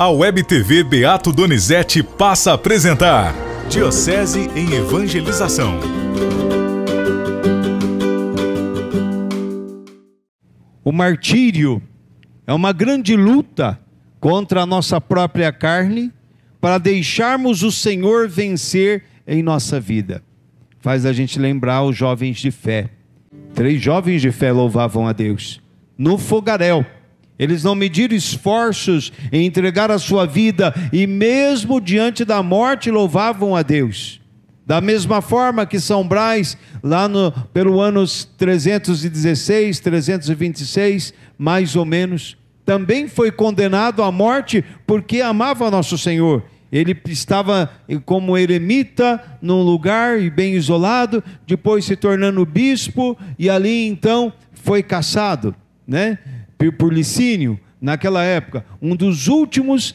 A Web TV Beato Donizete passa a apresentar Diocese em Evangelização. O martírio é uma grande luta contra a nossa própria carne para deixarmos o Senhor vencer em nossa vida. Faz a gente lembrar os jovens de fé. Três jovens de fé louvavam a Deus no fogaréu eles não mediram esforços em entregar a sua vida e, mesmo diante da morte, louvavam a Deus. Da mesma forma que São Brás, lá no, pelo anos 316, 326, mais ou menos, também foi condenado à morte porque amava nosso Senhor. Ele estava como eremita num lugar e bem isolado, depois se tornando bispo e ali então foi caçado, né? por Licínio, naquela época, um dos últimos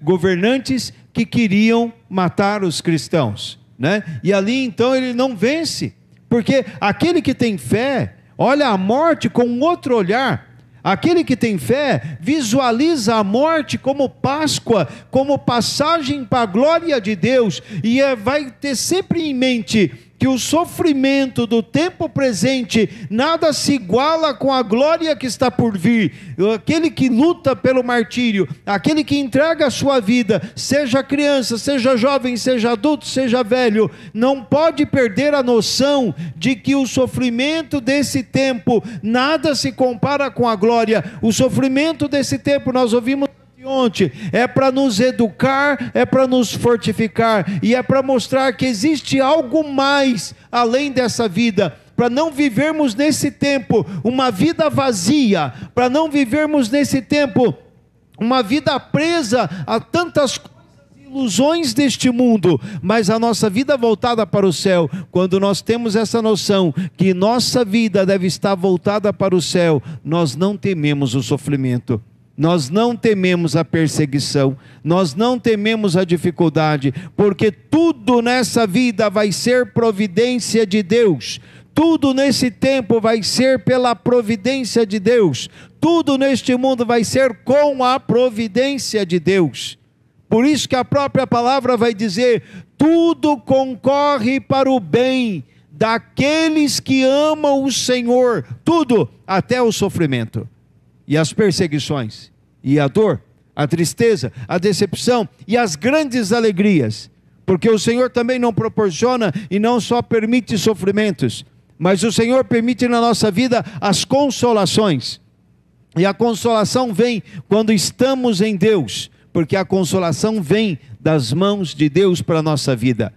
governantes que queriam matar os cristãos. Né? E ali então ele não vence, porque aquele que tem fé olha a morte com outro olhar. Aquele que tem fé visualiza a morte como Páscoa, como passagem para a glória de Deus, e é, vai ter sempre em mente que o sofrimento do tempo presente nada se iguala com a glória que está por vir. Aquele que luta pelo martírio, aquele que entrega a sua vida, seja criança, seja jovem, seja adulto, seja velho, não pode perder a noção de que o sofrimento desse tempo nada se compara com a glória. O sofrimento desse tempo, nós ouvimos ontem, é para nos educar, é para nos fortificar e é para mostrar que existe algo mais além dessa vida. Para não vivermos nesse tempo uma vida vazia, para não vivermos nesse tempo uma vida presa a tantas ilusões deste mundo, mas a nossa vida voltada para o céu, quando nós temos essa noção que nossa vida deve estar voltada para o céu, nós não tememos o sofrimento. Nós não tememos a perseguição, nós não tememos a dificuldade, porque tudo nessa vida vai ser providência de Deus. Tudo nesse tempo vai ser pela providência de Deus. Tudo neste mundo vai ser com a providência de Deus. Por isso que a própria palavra vai dizer: tudo concorre para o bem daqueles que amam o Senhor, tudo, até o sofrimento e as perseguições, e a dor, a tristeza, a decepção e as grandes alegrias, porque o Senhor também não proporciona e não só permite sofrimentos, mas o Senhor permite na nossa vida as consolações. E a consolação vem quando estamos em Deus, porque a consolação vem das mãos de Deus para a nossa vida.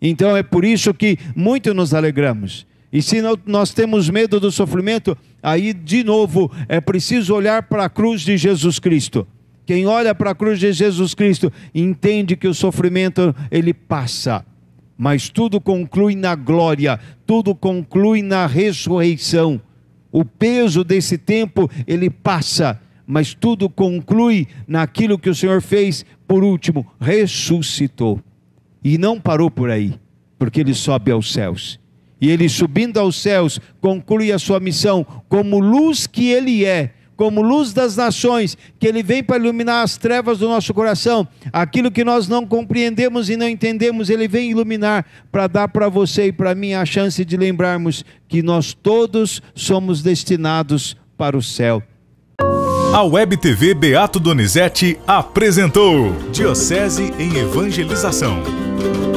Então é por isso que muito nos alegramos. E se nós temos medo do sofrimento, Aí, de novo, é preciso olhar para a cruz de Jesus Cristo. Quem olha para a cruz de Jesus Cristo entende que o sofrimento ele passa, mas tudo conclui na glória, tudo conclui na ressurreição. O peso desse tempo ele passa, mas tudo conclui naquilo que o Senhor fez, por último, ressuscitou. E não parou por aí, porque ele sobe aos céus. E ele, subindo aos céus, conclui a sua missão como luz que ele é, como luz das nações, que ele vem para iluminar as trevas do nosso coração. Aquilo que nós não compreendemos e não entendemos, ele vem iluminar para dar para você e para mim a chance de lembrarmos que nós todos somos destinados para o céu. A Web TV Beato Donizete apresentou Diocese em Evangelização.